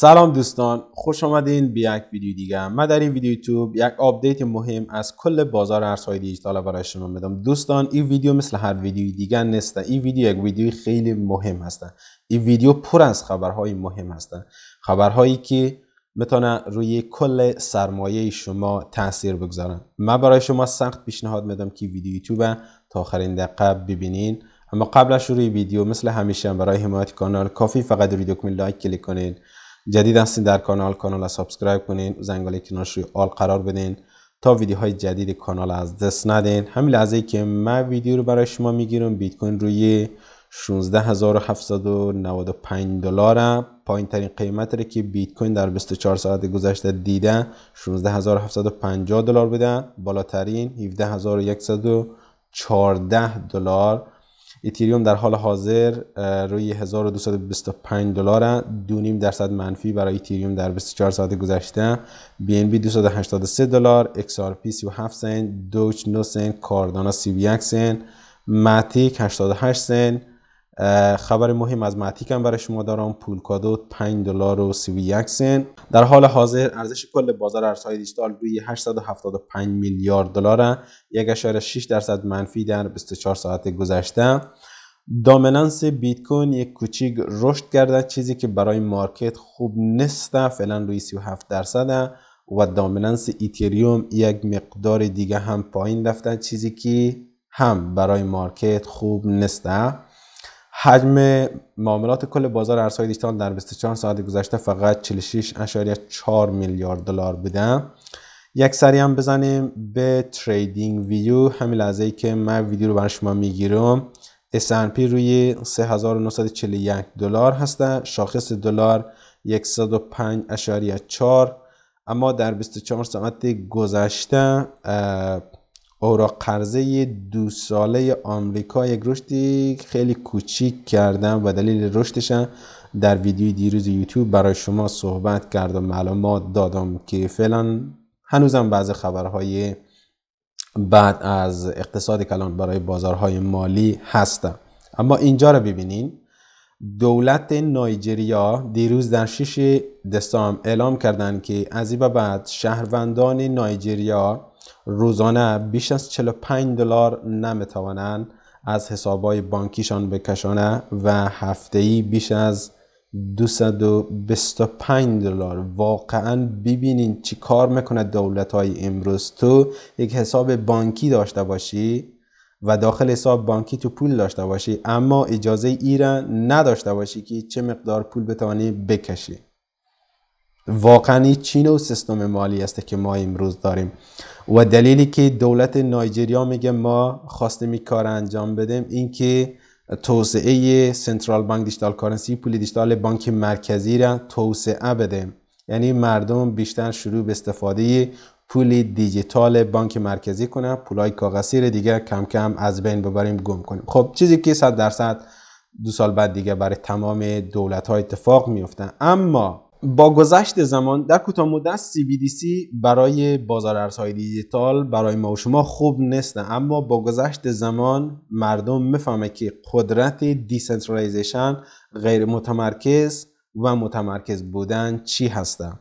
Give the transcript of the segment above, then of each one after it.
سلام دوستان خوش آمدین به یک ویدیو دیگه من در این ویدیو یوتیوب یک آپدیت مهم از کل بازار ارزهای دیجیتال برای شما میدم دوستان این ویدیو مثل هر ویدیو دیگه نیست این ویدیو یک ویدیو خیلی مهم هست این ویدیو پر از خبرهای مهم هست خبرهایی که میتونه روی کل سرمایه شما تاثیر بگذارن من برای شما سخت پیشنهاد میدم که ویدیو یوتیوب تا آخرین دقیقه ببینین اما قبل از شروع ویدیو مثل همیشه برای حمایت کانال کافی فقط روی دکمه لایک کلیک کنین جدید هستین در کانال کانال رو سابسکرایب کنین زنگوله کنارش روی آل قرار بدین تا ویدیوهای جدید کانال از دست ندین همین لحظه ای که من ویدیو رو برای شما میگیرم بیت کوین روی 16795 دلار پایین ترین قیمت رو که بیت کوین در 24 ساعت گذشته دیده 16750 دلار بوده بالاترین 17114 دلار اتریوم در حال حاضر روی 1225 دلار دو نیم درصد منفی برای اتریوم در 24 ساعت گذشته بی ان بی 283 دلار XRP آر پی 37 سنت دوچ 9 سنت کاردانا 31 سنت ماتیک 88 سنت خبر مهم از معتیک برای شما دارم پول کادو 5 دلار و 31 سنت در حال حاضر ارزش کل بازار ارزهای دیجیتال روی 875 میلیارد دلار 6 درصد منفی در 24 ساعت گذشته دامننس بیت کوین یک کوچیک رشد کرده چیزی که برای مارکت خوب نیست فعلا روی 37 درصد و دامننس ایتریوم یک مقدار دیگه هم پایین رفته چیزی که هم برای مارکت خوب نیست حجم معاملات کل بازار ارزهای دیجیتال در 24 ساعت گذشته فقط 46.4 میلیارد دلار بوده یک سری هم بزنیم به تریدینگ ویدیو همین لحظه ای که من ویدیو رو برای شما میگیرم S&P روی 3941 دلار هسته شاخص دلار 105.4 اما در 24 ساعت گذشته اوراق قرضه دو ساله آمریکا یک رشدی خیلی کوچیک کردم و دلیل رشدشم در ویدیوی دیروز یوتیوب برای شما صحبت کردم معلومات دادم که فعلا هنوزم بعض خبرهای بعد از اقتصاد کلان برای بازارهای مالی هستم اما اینجا رو ببینین دولت نایجریا دیروز در 6 دسامبر اعلام کردند که از این به بعد شهروندان نایجریا روزانه بیش از 45 دلار نمیتوانند از حسابهای بانکیشان بکشانه و هفته ای بیش از 225 دلار واقعا ببینین چی کار میکنه دولت های امروز تو یک حساب بانکی داشته باشی و داخل حساب بانکی تو پول داشته باشی اما اجازه ایران نداشته باشی که چه مقدار پول بتوانی بکشی واقعا چین و سیستم مالی است که ما امروز داریم و دلیلی که دولت نایجریا میگه ما خواستیم این کار انجام بدیم این که توسعه سنترال بانک دیجیتال کارنسی پول دیجیتال بانک مرکزی را توسعه بدیم یعنی مردم بیشتر شروع به استفاده پول دیجیتال بانک مرکزی کنه پولای کاغذی رو دیگه کم کم از بین ببریم گم کنیم خب چیزی که 100 درصد دو سال بعد دیگه برای تمام دولت ها اتفاق میفتن اما با گذشت زمان در کوتاه مدت CBDC برای بازار ارزهای دیجیتال برای ما و شما خوب نیست اما با گذشت زمان مردم میفهمه که قدرت دیسنترالیزیشن غیر متمرکز و متمرکز بودن چی هستند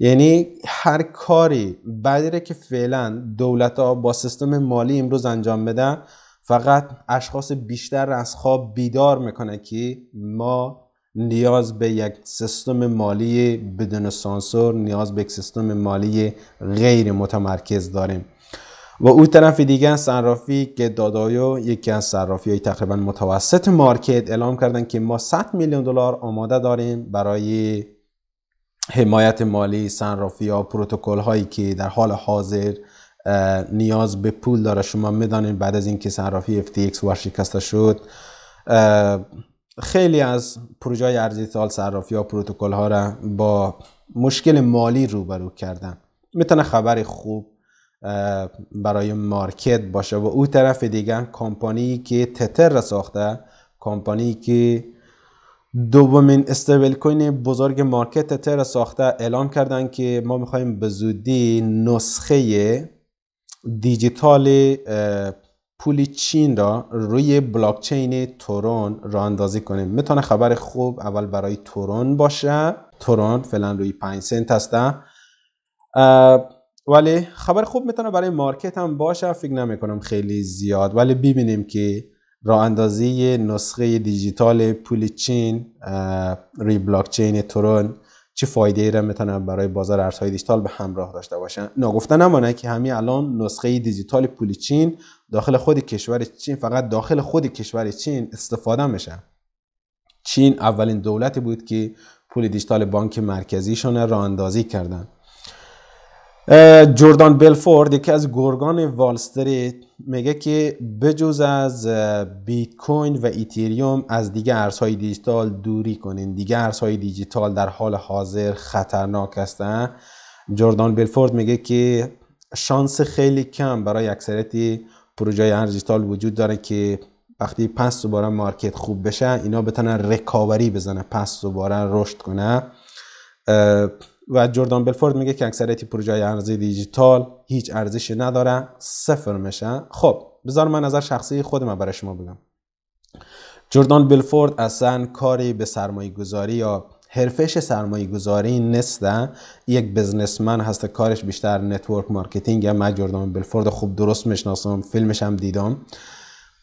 یعنی هر کاری بدیره که فعلا دولت ها با سیستم مالی امروز انجام بدن فقط اشخاص بیشتر از خواب بیدار میکنه که ما نیاز به یک سیستم مالی بدون سانسور نیاز به یک سیستم مالی غیر متمرکز داریم و او طرف دیگه صرافی که دادایو یکی از صرافی های تقریبا متوسط مارکت اعلام کردن که ما 100 میلیون دلار آماده داریم برای حمایت مالی صرافی ها پروتکل هایی که در حال حاضر نیاز به پول داره شما میدانید بعد از اینکه صرافی FTX ورشکسته شد خیلی از پروژه های تال صرافی ها پروتکل ها را با مشکل مالی روبرو کردن میتونه خبر خوب برای مارکت باشه و او طرف دیگه کمپانی که تتر را ساخته کمپانی که دومین استیبل کوین بزرگ مارکت تر ساخته اعلام کردن که ما میخوایم به زودی نسخه دیجیتال پول چین را روی بلاکچین تورون را اندازی کنیم میتونه خبر خوب اول برای تورون باشه تورون فعلا روی 5 سنت هسته ولی خبر خوب میتونه برای مارکت هم باشه فکر نمیکنم خیلی زیاد ولی ببینیم که راه اندازی نسخه دیجیتال پول چین روی بلاک چین چه فایده ای را میتونن برای بازار ارزهای دیجیتال به همراه داشته باشن ناگفته نمانه که همین الان نسخه دیجیتال پول چین داخل خود کشور چین فقط داخل خود کشور چین استفاده میشه چین اولین دولتی بود که پول دیجیتال بانک مرکزیشان را اندازی کردند. جوردان بلفورد یکی از گرگان والستریت میگه که بجز از بیت کوین و ایتریوم از دیگه ارزهای دیجیتال دوری کنین دیگه ارزهای دیجیتال در حال حاضر خطرناک هستن جوردان بلفورد میگه که شانس خیلی کم برای اکثریت پروژه ارز دیجیتال وجود داره که وقتی پس دوباره مارکت خوب بشه اینا بتونن رکاوری بزنه پس دوباره رشد کنه و جردان بلفورد میگه که اکثریت پروژه های ارزی دیجیتال هیچ ارزشی نداره صفر میشه خب بذار من نظر شخصی خودم برای شما بگم جردان بلفورد اصلا کاری به سرمایه گذاری یا حرفش سرمایه گذاری نیست یک بزنسمن هست کارش بیشتر نتورک مارکتینگ یا من جردان بلفورد خوب درست میشناسم فیلمش هم دیدم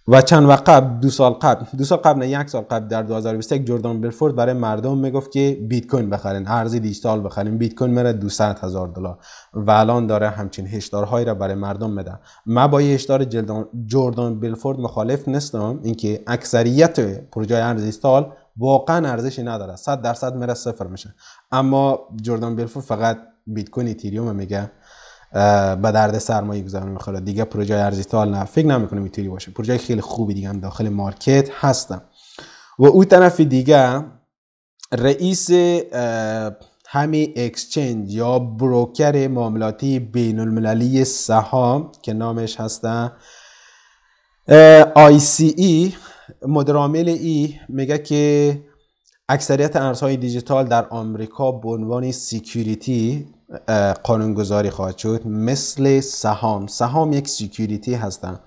و چند وقت قبل دو سال قبل دو سال قبل نه یک سال قبل در 2021 جردان بلفورد برای مردم میگفت که بیت کوین بخرین ارز دیجیتال بخرین بیت کوین میره 200 هزار دلار و الان داره همچین هشدارهایی را برای مردم میده من با هشدار جردان بلفورد مخالف نیستم اینکه اکثریت پروژه ارز دیجیتال واقعا ارزشی نداره 100 درصد میره صفر میشه اما جردان بلفورد فقط بیت کوین اتریوم میگه به درد سرمایه گذارن میخوره دیگه پروژه ارزیتال نه فکر نمیکنم اینطوری باشه پروژه خیلی خوبی دیگه هم داخل مارکت هستم و او طرف دیگه رئیس همی اکسچنج یا بروکر معاملاتی بین المللی سهام که نامش هستن آی سی ای مدرامل ای میگه که اکثریت ارزهای دیجیتال در آمریکا به عنوان سیکیوریتی قانونگذاری خواهد شد مثل سهام سهام یک سیکیوریتی هستند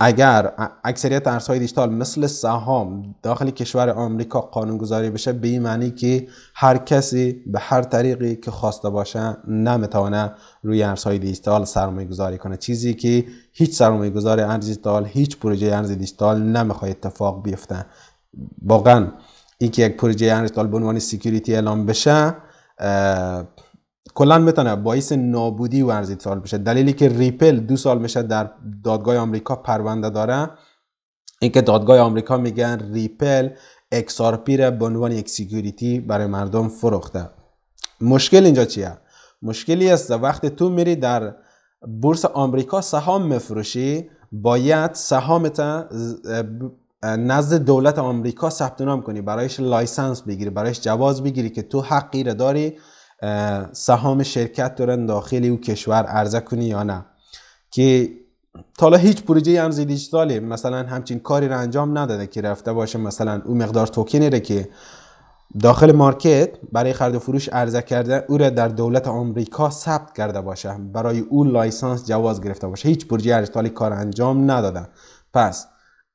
اگر اکثریت ارزهای دیجیتال مثل سهام داخل کشور آمریکا قانونگذاری بشه به این معنی که هر کسی به هر طریقی که خواسته باشه نمیتونه روی ارزهای دیجیتال سرمایه گذاری کنه چیزی که هیچ سرمایه گذار ارز دیجیتال هیچ پروژه ارز دیجیتال نمیخواد اتفاق بیفته واقعا اینکه یک پروژه ارز دیجیتال به عنوان سکیوریتی اعلام بشه کلا میتونه باعث نابودی ورزید سال بشه دلیلی که ریپل دو سال میشه در دادگاه آمریکا پرونده داره اینکه دادگاه آمریکا میگن ریپل XRP را به عنوان یک برای مردم فروخته مشکل اینجا چیه مشکلی است وقتی تو میری در بورس آمریکا سهام میفروشی باید سهامت نزد دولت آمریکا ثبت نام کنی برایش لایسنس بگیری برایش جواز بگیری که تو حقی را داری سهام شرکت دارن داخل او کشور عرضه کنی یا نه که تالا هیچ پروژه ارز دیجیتالی مثلا همچین کاری را انجام نداده که رفته باشه مثلا اون مقدار توکینی را که داخل مارکت برای خرید و فروش عرضه کرده او را در دولت آمریکا ثبت کرده باشه برای او لایسانس جواز گرفته باشه هیچ پروژه تالی کار انجام نداده پس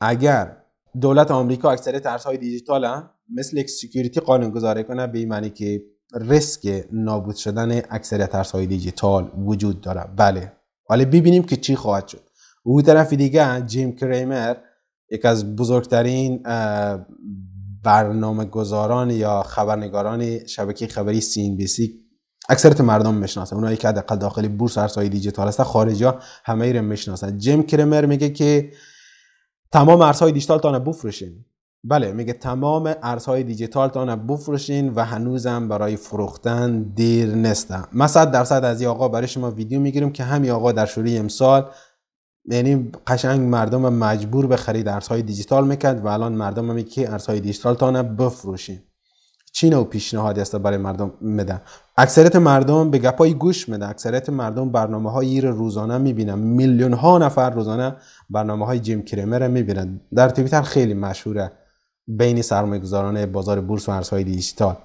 اگر دولت آمریکا اکثریت ارزهای دیجیتال مثل سکیوریتی قانون گذاره کنه به معنی که ریسک نابود شدن اکثریت های دیجیتال وجود داره بله حالا ببینیم که چی خواهد شد او طرف دیگه جیم کریمر یک از بزرگترین برنامه گذاران یا خبرنگاران شبکه خبری سی اکثرت مردم میشناسه اونایی که حداقل داخل بورس ارزهای دیجیتال هستن خارجی ها همه رو میشناسن جیم کریمر میگه که تمام ارزهای دیجیتال تانه بفروشین بله میگه تمام ارزهای دیجیتال تان بفروشین و هنوزم برای فروختن دیر نستم ما صد درصد از این آقا برای شما ویدیو میگیریم که همین آقا در شوری امسال یعنی قشنگ مردم مجبور به خرید ارزهای دیجیتال میکرد و الان مردم هم که ارزهای تان بفروشین چی نوع پیشنهادی است برای مردم میده اکثریت مردم به گپای گوش میده اکثریت مردم برنامه های روزانه میبینن میلیون ها نفر روزانه برنامه های جیم کریمر میبینن در توییتر خیلی مشهوره بین سرمایه‌گذاران بازار بورس و ارزهای دیجیتال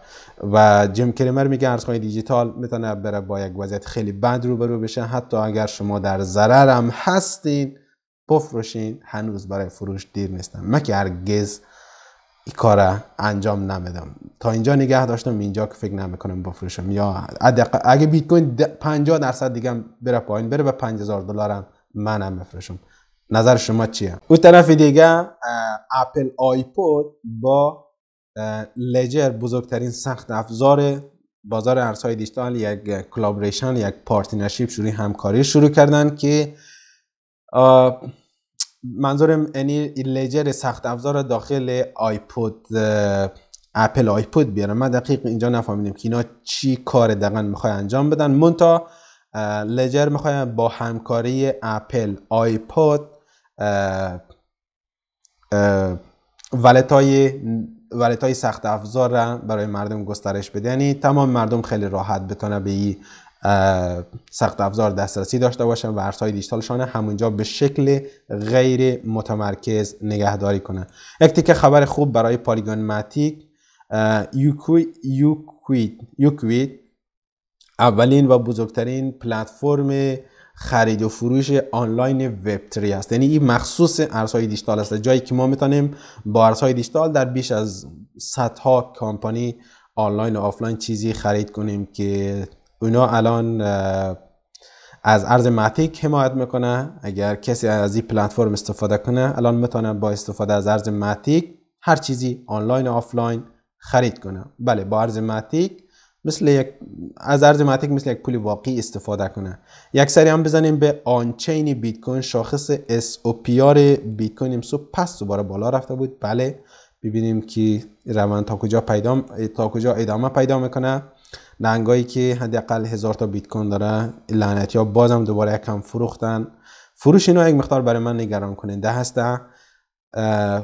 و جیم کریمر میگه ارزهای دیجیتال میتونه بره با یک وضعیت خیلی بد روبرو بشه حتی اگر شما در ضرر هم هستین بفروشین هنوز برای فروش دیر نیستم من که هرگز این کار انجام نمیدم تا اینجا نگه داشتم اینجا که فکر نمیکنم بفروشم یا اگه بیت کوین 50 درصد دیگه بره پایین بره به 5000 دلارم منم بفروشم نظر شما چیه اون طرف دیگه اپل آیپود با لجر بزرگترین سخت افزار بازار ارزهای دیجیتال یک کلابریشن یک پارتنرشیپ شروع همکاری شروع کردن که منظورم یعنی لجر سخت افزار داخل آیپود اپل آیپود بیارم من دقیق اینجا نفهمیدم که اینا چی کار دقیقا میخوای انجام بدن مونتا لجر میخوایم با همکاری اپل آیپود ولت های سخت افزار را برای مردم گسترش بده یعنی تمام مردم خیلی راحت بتونه به این سخت افزار دسترسی داشته باشن و ارزهای دیجیتالشان همونجا به شکل غیر متمرکز نگهداری کنه یک تیکه خبر خوب برای پالیگون ماتیک یوکوید اولین و بزرگترین پلتفرم خرید و فروش آنلاین وب 3 هست یعنی این مخصوص ارزهای دیجیتال است جایی که ما میتونیم با ارزهای دیجیتال در بیش از صدها کمپانی آنلاین و آفلاین چیزی خرید کنیم که اونا الان از ارز متیک حمایت میکنه اگر کسی از این پلتفرم استفاده کنه الان میتونه با استفاده از ارز متیک هر چیزی آنلاین و آفلاین خرید کنه بله با ارز مثل یک از ارزماتیک مثل یک پول واقعی استفاده کنه یک سری هم بزنیم به آنچین بیت کوین شاخص اس او پی آر بیت کوین امسو پس دوباره بالا رفته بود بله ببینیم که روند تا کجا پیدا تا کجا ادامه پیدا میکنه لنگایی که حداقل هزار تا بیت کوین داره لعنتی ها بازم دوباره یکم فروختن فروش اینا یک مقدار برای من نگران کننده هسته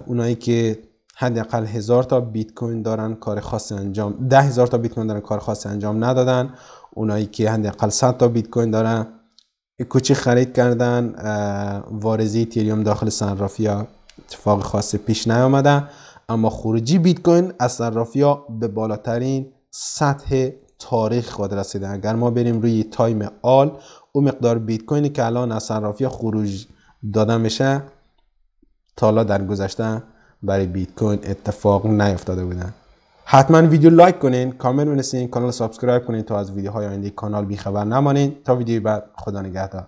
اونایی که حداقل هزار تا بیت کوین دارن کار خاصی انجام ده هزار تا بیت کوین دارن کار خاصی انجام ندادن اونایی که حداقل 100 تا بیت کوین دارن کوچی خرید کردن وارزی تیریوم داخل ها اتفاق خاصی پیش نیامده اما خروجی بیت کوین از ها به بالاترین سطح تاریخ خود رسیده اگر ما بریم روی تایم آل او مقدار بیت کوینی که الان از صرافی خروج داده میشه تالا در گذشته برای بیت کوین اتفاق نیفتاده بودن حتما ویدیو لایک کنین کامنت بنویسین کانال سابسکرایب کنین تا از ویدیوهای آینده کانال بیخبر نمانین تا ویدیو بعد خدا نگهدار